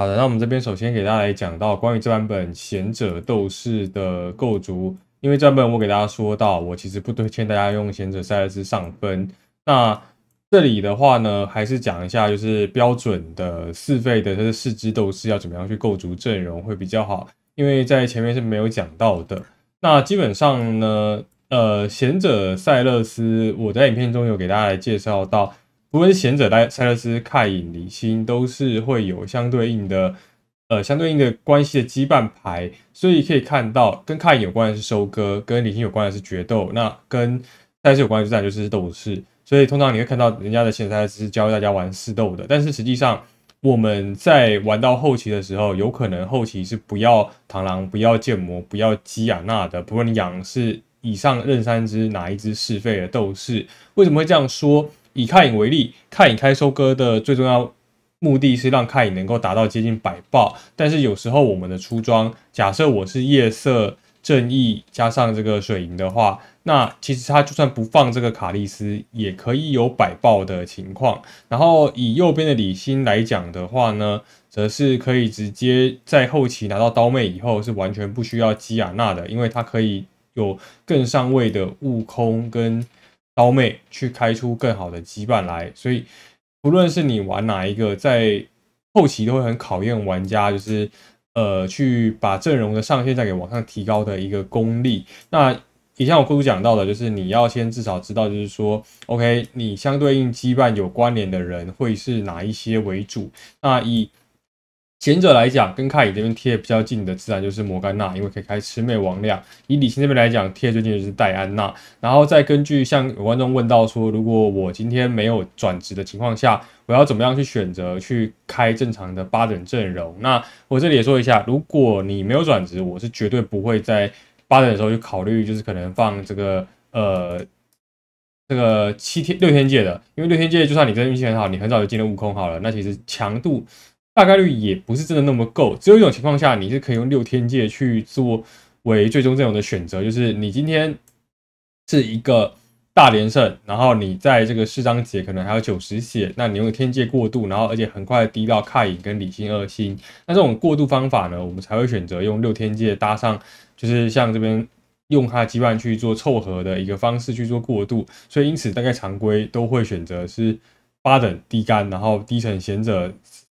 好的，那我们这边首先给大家来讲到关于这版本贤者斗士的构筑，因为这版本我给大家说到，我其实不推荐大家用贤者赛勒斯上分。那这里的话呢，还是讲一下就是标准的四费的，就是四支斗士要怎么样去构筑阵容会比较好，因为在前面是没有讲到的。那基本上呢，呃，贤者赛勒斯我在影片中有给大家来介绍到。无论是贤者、塞勒斯、凯隐、李星，都是会有相对应的，呃，相对应的关系的羁绊牌。所以可以看到，跟凯隐有关的是收割，跟李星有关的是决斗，那跟赛事斯有关的自然就是斗士。所以通常你会看到人家的贤者塞勒斯教大家玩试斗的，但是实际上我们在玩到后期的时候，有可能后期是不要螳螂、不要剑魔、不要基亚娜的，不论你养是以上任三只哪一只是废的斗士。为什么会这样说？以看影为例，看影开收割的最重要目的是让看影能够达到接近百爆。但是有时候我们的出装，假设我是夜色正义加上这个水银的话，那其实他就算不放这个卡莉丝，也可以有百爆的情况。然后以右边的李欣来讲的话呢，则是可以直接在后期拿到刀妹以后，是完全不需要基亚娜的，因为他可以有更上位的悟空跟。刀妹去开出更好的羁绊来，所以不论是你玩哪一个，在后期都会很考验玩家，就是呃去把阵容的上限再给往上提高的一个功力。那以前我过度讲到的，就是你要先至少知道，就是说，OK，你相对应羁绊有关联的人会是哪一些为主。那以前者来讲，跟凯隐这边贴比较近的自然就是摩甘娜，因为可以开魑魅魍魉。以李信这边来讲，贴最近的就是戴安娜。然后再根据像有观众问到说，如果我今天没有转职的情况下，我要怎么样去选择去开正常的八等阵容？那我这里也说一下，如果你没有转职，我是绝对不会在八等的时候去考虑，就是可能放这个呃这个七天六天界的，因为六天界就算你的运气很好，你很早就进了悟空好了，那其实强度。大概率也不是真的那么够，只有一种情况下你是可以用六天界去作为最终阵容的选择，就是你今天是一个大连胜，然后你在这个四张节可能还有九十血，那你用天界过渡，然后而且很快低到卡影跟李信二星，那这种过渡方法呢，我们才会选择用六天界搭上，就是像这边用的羁绊去做凑合的一个方式去做过渡，所以因此大概常规都会选择是八等低干，然后低层贤者。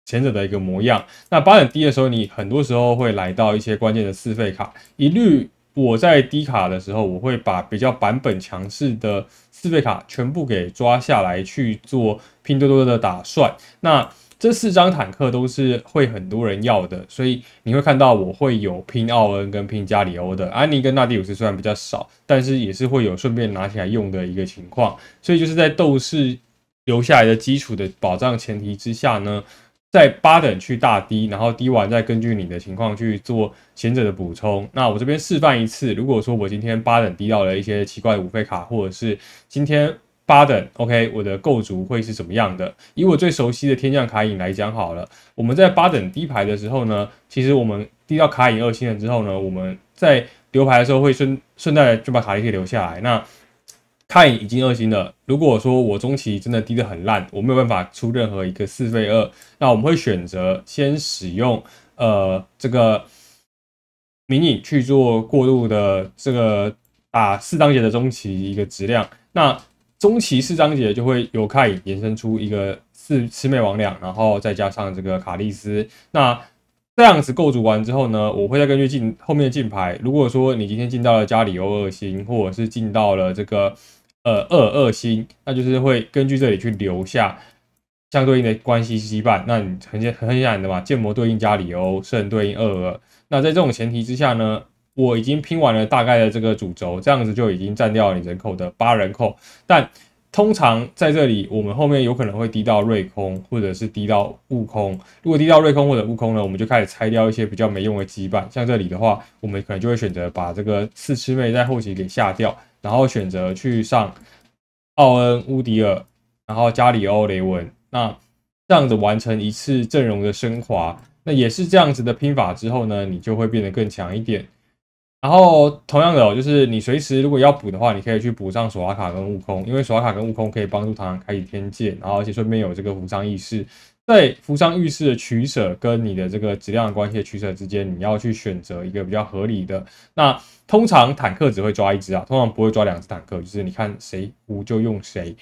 前者的一个模样。那八点低的时候，你很多时候会来到一些关键的四费卡。一律我在低卡的时候，我会把比较版本强势的四费卡全部给抓下来去做拼多多的打算。那这四张坦克都是会很多人要的，所以你会看到我会有拼奥恩跟拼加里欧的安妮跟纳迪伍斯虽然比较少，但是也是会有顺便拿起来用的一个情况。所以就是在斗士留下来的基础的保障前提之下呢。在八等去大低，然后低完再根据你的情况去做前者的补充。那我这边示范一次，如果说我今天八等低到了一些奇怪的五费卡，或者是今天八等，OK，我的构筑会是怎么样的？以我最熟悉的天降卡影来讲好了，我们在八等低牌的时候呢，其实我们低到卡影二星了之后呢，我们在留牌的时候会顺顺带就把卡一些留下来。那太乙已经二星了。如果说我中期真的低得很烂，我没有办法出任何一个四费二，那我们会选择先使用呃这个迷你去做过渡的这个打四章节的中期一个质量。那中期四章节就会由开延伸出一个四魑魅魍魉，然后再加上这个卡利丝。那这样子构筑完之后呢，我会再根据进后面的进牌。如果说你今天进到了加里欧二星，或者是进到了这个。呃，二二星，那就是会根据这里去留下相对应的关系羁绊。那你很简很显然的嘛，建模对应加里欧，圣对应二二。那在这种前提之下呢，我已经拼完了大概的这个主轴，这样子就已经占掉了你人口的八人口。但通常在这里，我们后面有可能会滴到瑞空，或者是滴到悟空。如果滴到瑞空或者悟空呢，我们就开始拆掉一些比较没用的羁绊。像这里的话，我们可能就会选择把这个四师妹在后期给下掉。然后选择去上奥恩、乌迪尔，然后加里欧、雷文，那这样子完成一次阵容的升华，那也是这样子的拼法之后呢，你就会变得更强一点。然后同样的哦，就是你随时如果要补的话，你可以去补上索瓦卡跟悟空，因为索瓦卡跟悟空可以帮助唐开启天界，然后而且顺便有这个扶桑意识。在扶桑意识的取舍跟你的这个质量关系的取舍之间，你要去选择一个比较合理的那。通常坦克只会抓一只啊，通常不会抓两只坦克。就是你看谁无就用谁。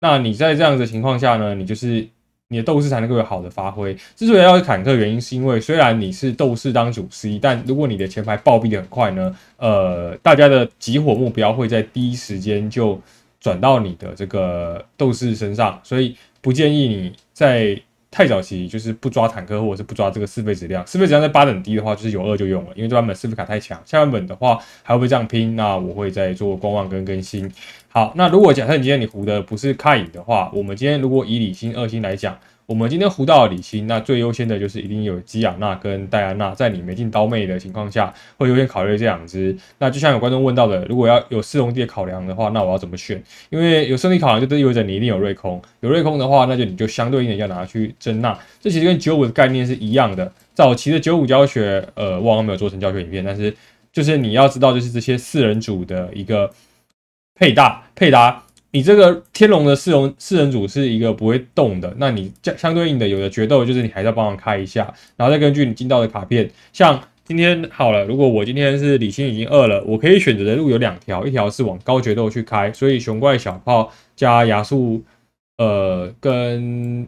那你在这样的情况下呢，你就是你的斗士才能够有好的发挥。之所以要坦克，原因是因为虽然你是斗士当主 C，但如果你的前排暴毙的很快呢，呃，大家的集火目标会在第一时间就转到你的这个斗士身上，所以不建议你在。太早期就是不抓坦克，或者是不抓这个四倍质量。四倍质量在八等低的话，就是有二就用了，因为这版本四倍卡太强。下版本的话还会不会这样拼，那我会再做观望跟更新。好，那如果假设你今天你胡的不是卡影的话，我们今天如果以李星二星来讲。我们今天胡到李青，那最优先的就是一定有基亚娜跟戴安娜，在你没进刀妹的情况下，会优先考虑这两只。那就像有观众问到的，如果要有四龙的考量的话，那我要怎么选？因为有胜利考量，就意味着你一定有瑞空。有瑞空的话，那就你就相对应的要拿去争娜。这其实跟九五的概念是一样的。早期的九五教学，呃，我还没有做成教学影片，但是就是你要知道，就是这些四人组的一个配搭，配搭。你这个天龙的四龙四人组是一个不会动的，那你相相对应的有的决斗就是你还是要帮忙开一下，然后再根据你进到的卡片，像今天好了，如果我今天是李信已经饿了，我可以选择的路有两条，一条是往高决斗去开，所以熊怪小炮加亚述，呃跟。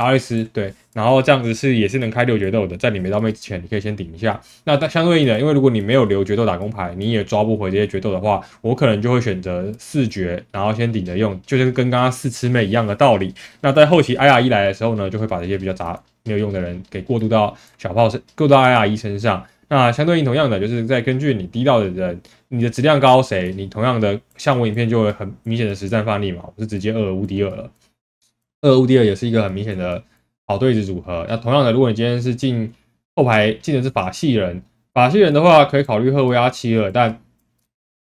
阿瑞斯对，然后这样子是也是能开六决斗的，在你没刀妹之前，你可以先顶一下。那相对应的，因为如果你没有留决斗打工牌，你也抓不回这些决斗的话，我可能就会选择视觉，然后先顶着用，就是跟刚刚四吃妹一样的道理。那在后期 I R 一来的时候呢，就会把这些比较杂没有用的人给过渡到小炮身，过渡到 I R 一身上。那相对应同样的，就是在根据你低到的人，你的质量高谁，你同样的像我影片就会很明显的实战范例嘛，我是直接二无敌二了。二乌迪尔也是一个很明显的好对子组合。那同样的，如果你今天是进后排进的是法系人，法系人的话可以考虑赫维阿奇尔。但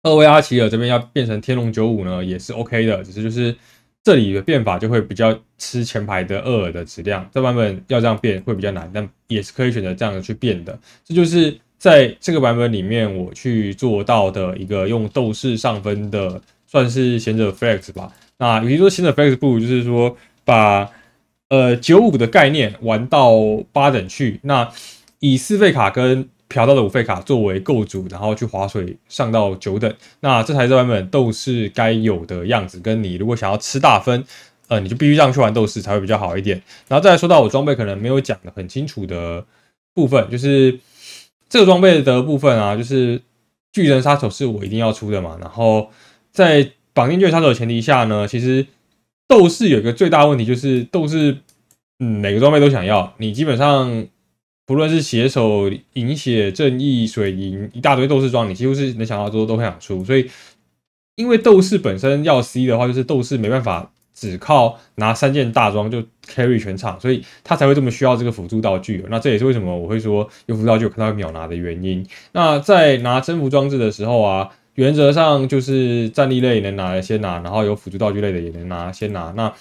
赫维阿奇尔这边要变成天龙九五呢，也是 OK 的。只是就是这里的变法就会比较吃前排的二尔的质量。这版本要这样变会比较难，但也是可以选择这样的去变的。这就是在这个版本里面我去做到的一个用斗士上分的，算是贤者 flex 吧。那比如说贤者 flex 不就是说。把呃九五的概念玩到八等去，那以四费卡跟嫖到的五费卡作为构筑，然后去划水上到九等，那这台是版本斗士该有的样子。跟你如果想要吃大分，呃，你就必须这样去玩斗士才会比较好一点。然后再来说到我装备可能没有讲的很清楚的部分，就是这个装备的部分啊，就是巨人杀手是我一定要出的嘛。然后在绑定巨人杀手的前提下呢，其实。斗士有一个最大问题，就是斗士嗯，每个装备都想要。你基本上不论是血手、饮血、正义、水银，一大堆斗士装，你几乎是能想到都都很想出。所以，因为斗士本身要 C 的话，就是斗士没办法只靠拿三件大装就 carry 全场，所以他才会这么需要这个辅助道具。那这也是为什么我会说用辅助道具看到秒拿的原因。那在拿征服装置的时候啊。原则上就是战力类能拿先拿，然后有辅助道具类的也能拿先拿。那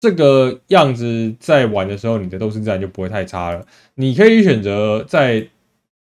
这个样子在玩的时候，你的斗士自然就不会太差了。你可以选择在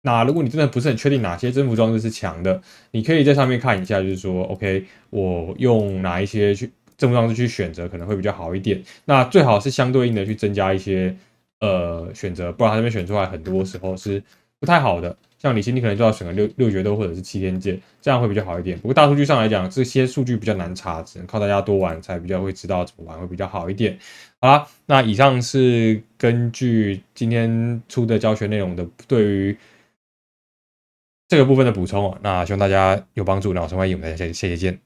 哪，如果你真的不是很确定哪些增幅装置是强的，你可以在上面看一下，就是说，OK，我用哪一些去增幅装置去选择可能会比较好一点。那最好是相对应的去增加一些呃选择，不然那边选出来很多时候是不太好的。像李信，你可能就要选个六六决斗或者是七天剑，这样会比较好一点。不过大数据上来讲，这些数据比较难查，只能靠大家多玩才比较会知道怎么玩会比较好一点。好啦，那以上是根据今天出的教学内容的对于这个部分的补充，那希望大家有帮助。那我十欢迎我们大家下期见。